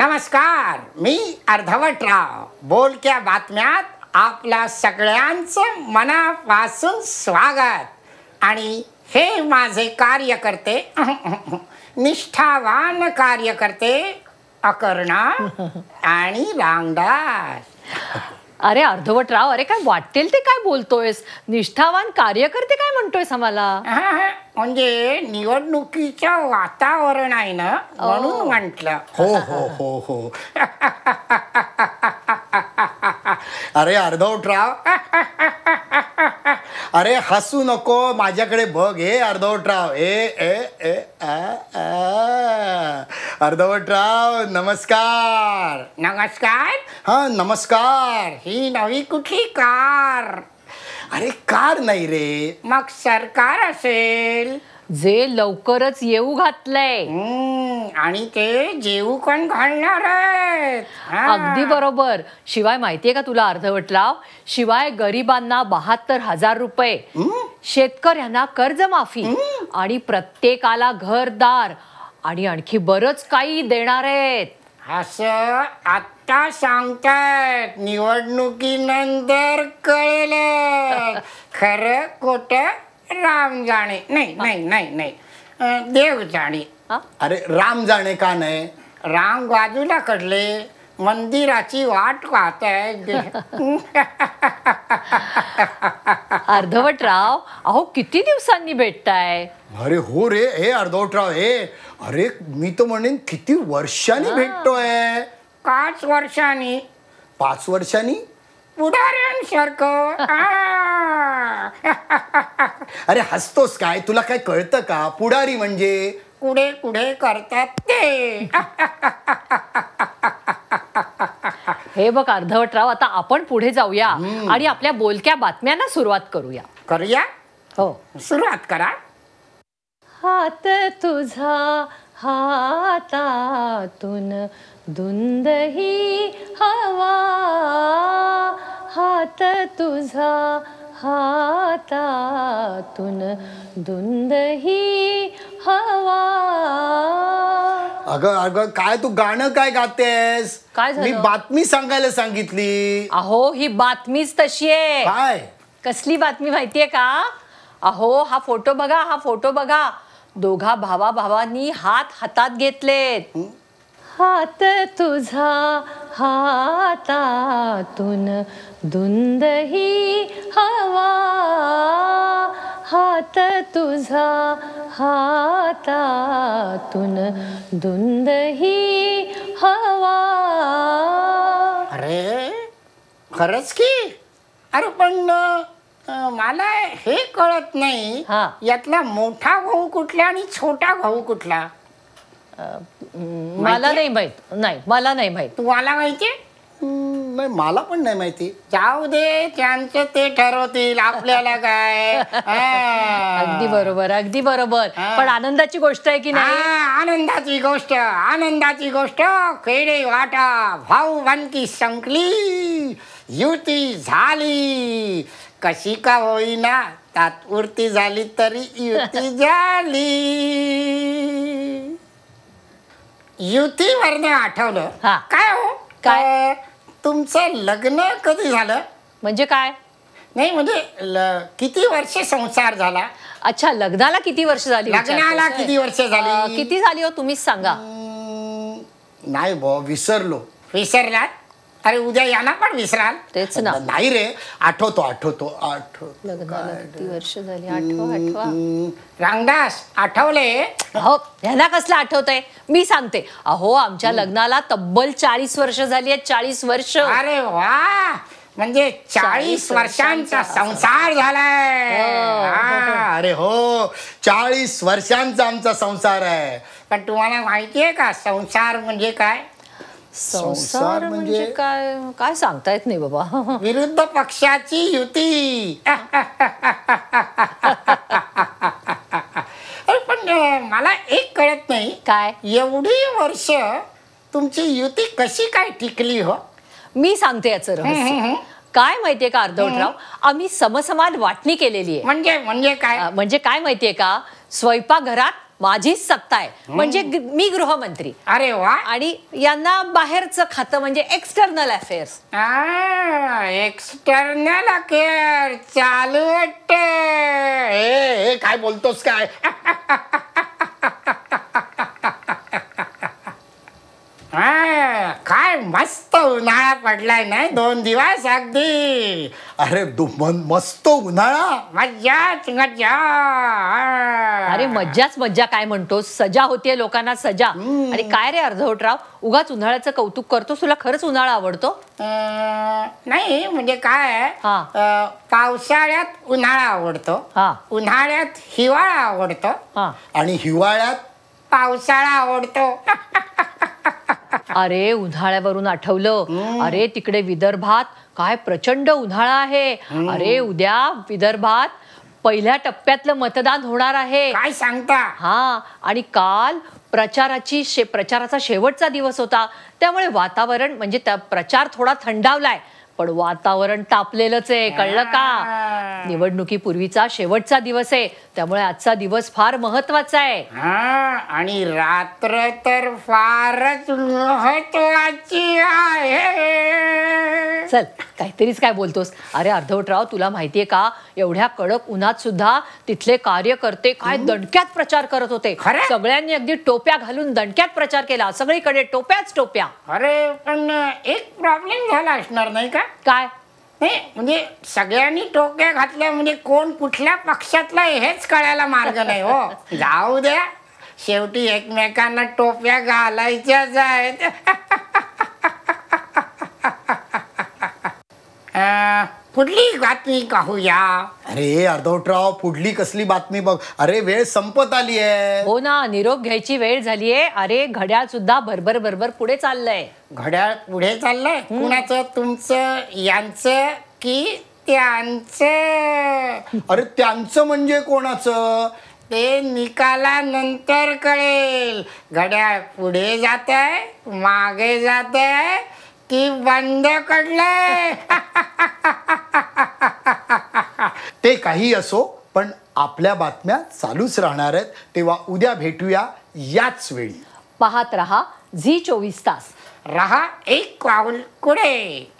नमस्कार मी अर्धवटराव बोलक्या बातम्यात आपल्या सगळ्यांचं मनापासून स्वागत आणि हे माझे कार्यकर्ते निष्ठावान कार्यकर्ते अकर्णा आणि रांगडास अरे अर्धवटराव अरे काय वाटेल ते काय बोलतोयस निष्ठावान कार्यकर्ते काय म्हणतोयस आम्हाला म्हणजे निवडणुकीच्या वातावरण आहे ना म्हणून म्हटलं हो हो हो हो अरे राव अरे हसू नको माझ्याकडे बघ हे अर्धवटराव ए ए ए अर्धवटराव नमस्कार नमस्कार हा नमस्कार ही नवी कुठली कार अरे कार नाही रे मग सरकार असेल जे लवकरच येऊ घातलंय आणि ते जेऊ कोण घालणार अगदी बरोबर शिवाय माहितीये का तुला अर्धवटलाव शिवाय गरिबांना बहात्तर हजार रुपये शेतकऱ्यांना शेतकऱ्यांना कर्जमाफी आणि प्रत्येकाला घरदार आणि आणखी बरच काही देणार आहेत असं आता सांगतात निवडणुकीनंतर कळलं खरं खोटं राम जाणे नाही नाही नाही नाही देव जाणे अरे राम जाणे का नाही राम बाजूला कडले मंदिराची वाट पाहत अर्धवट राव अहो किती दिवसांनी भेटताय अरे हो रे हे अर्धवटराव हे अरे मी तो म्हणेन किती वर्षांनी भेटतोय पाच वर्षांनी पाच वर्षांनी उदाहरण सारखं अरे हसतोस काय तुला काय कळतं का पुढारी म्हणजे कुडे कुडे करतात ते हे बघ अर्धवटराव आता आपण पुढे जाऊया आणि आपल्या बोलक्या बातम्यांना सुरुवात करूया करूया हो सुरुवात करा हात तुझा हातातून धुंद ही हवा हात तुझा हातातून धुंद ही हवा अगं अगं काय तू गाणं काय गातेस काय झालं? मी बातमी सांगायला सांगितली अहो ही बातमीच तशी आहे काय कसली बातमी माहितीये का अहो हा फोटो बघा हा फोटो बघा दोघा भावा भावांनी हात हातात घेतलेत हात तुझा हातातून धुंद ही तुझा हातातून धुंद ही हवा अरे खरंच की अरे पण मला हे कळत नाही हा. यातला मोठा भाऊ कुठला आणि छोटा भाऊ कुठला मला नाही माहित नाही मला नाही माहित तुम्हाला माहितीये नाही मला पण नाही माहिती जाऊ दे त्यांचं ते ठरवतील आपल्याला काय अगदी बरोबर अगदी बरोबर पण आनंदाची गोष्ट आहे की नाही आनंदाची गोष्ट आनंदाची गोष्ट खेडे वाटा भाऊ बनकी संकली युती झाली कशी का होईना तात्पुरती झाली तरी युती झाली युती युतीवरनं आठवलं काय हो काय? तुमचं लग्न कधी झालं म्हणजे काय नाही म्हणजे किती वर्ष संसार झाला अच्छा लग्नाला किती वर्ष झाली लग्नाला किती वर्ष झाली किती झाली हो तुम्हीच सांगा नाही भाऊ विसरलो विसरला अरे उद्या यांना पण विसराल तेच ना. नाही रे आठवतो आठवतो आठव किती वर्ष झाली आठवा आठवा रामदास आठवले हो ह्याला कसलं आठवतंय मी सांगते अहो आमच्या लग्नाला तब्बल चाळीस वर्ष झाली आहेत चाळीस वर्ष अरे वा म्हणजे चाळीस वर्षांचा संसार झालाय हो. अरे हो चाळीस वर्षांचा आमचा संसार आहे पण तुम्हाला माहितीये का संसार म्हणजे काय संसार म्हणजे म्हणजे- काय काय सांगता येत नाही बाबा विरुद्ध पक्षाची युती मला एक कळत नाही काय एवढी वर्ष तुमची युती कशी काय टिकली हो मी सांगते याचं रहस्य काय माहितीये का अर्धवटराव आम्ही समसमान वाटणी केलेली आहे म्हणजे म्हणजे काय म्हणजे काय माहितीये का स्वयंपाकघरात माझी सत्ता आहे म्हणजे मी गृहमंत्री अरे वा आणि यांना बाहेरचं खातं म्हणजे एक्सटर्नल अफेअर्स एक्सटर्नल अफेअर चालू वाटत काय बोलतोस काय पडलाय ना दोन दिवस अगदी अरे दुमन मस्त उन्हाळा मज्जाच मज्जा अरे मज्जाच मज्जा काय म्हणतो सजा होतीये लोकांना सजा आणि काय रे अर्धवटराव उगाच उन्हाळ्याचं कौतुक करतो तुला खरंच उन्हाळा आवडतो नाही म्हणजे काय अं, पावसाळ्यात उन्हाळा आवडतो हा. उन्हाळ्यात हिवाळा आवडतो हा आणि हिवाळ्यात पावसाळा आवडतो अरे उन्हाळ्यावरून आठवलं अरे तिकडे विदर्भात काय प्रचंड उन्हाळा आहे अरे उद्या विदर्भात पहिल्या टप्प्यातलं मतदान होणार आहे काय सांगता हा आणि काल प्रचाराची शे प्रचाराचा शेवटचा दिवस होता त्यामुळे वातावरण म्हणजे त्या प्रचार थोडा थंडावलाय पण वातावरण तापलेलंच आहे कळलं का निवडणुकीपूर्वीचा शेवटचा दिवस आहे त्यामुळे आजचा दिवस फार महत्वाचा आहे आणि रात्र तर फारच महत्वाची आहे चल काहीतरीच काय बोलतोस अरे अर्धवटराव तुला माहितीये का एवढ्या कडक उन्हात सुद्धा तिथले कार्यकर्ते काय दणक्यात प्रचार करत होते सगळ्यांनी अगदी टोप्या घालून दणक्यात प्रचार केला सगळीकडे टोप्याच टोप्या अरे पण एक प्रॉब्लेम झाला असणार नाही का काय म्हणजे सगळ्यांनी टोप्या घातल्या म्हणजे कोण कुठल्या पक्षातला हेच कळायला मार्ग नाही हो जाऊ द्या शेवटी एकमेकांना टोप्या घालायच्याच आहेत पुढली बातमी पाहूया अरे अर्धवटराव पुढली कसली बातमी बघ अरे वेळ संपत आली आहे हो ना निरोप घ्यायची वेळ झालीये अरे घड्याळ सुद्धा भरभर भरभर पुढे चाललंय घड्याळ पुढे चाललंय कुणाचं तुमचं यांच की त्यांचं अरे त्यांचं म्हणजे कोणाचं ते निकालानंतर कळेल घड्याळ पुढे जात आहे मागे जात आहे की बंद कडलंय ते काही असो पण आपल्या बातम्या चालूच राहणार आहेत तेव्हा उद्या भेटूया याच वेळी पाहत रहा झी चोवीस तास रहा एक पाऊल कुठे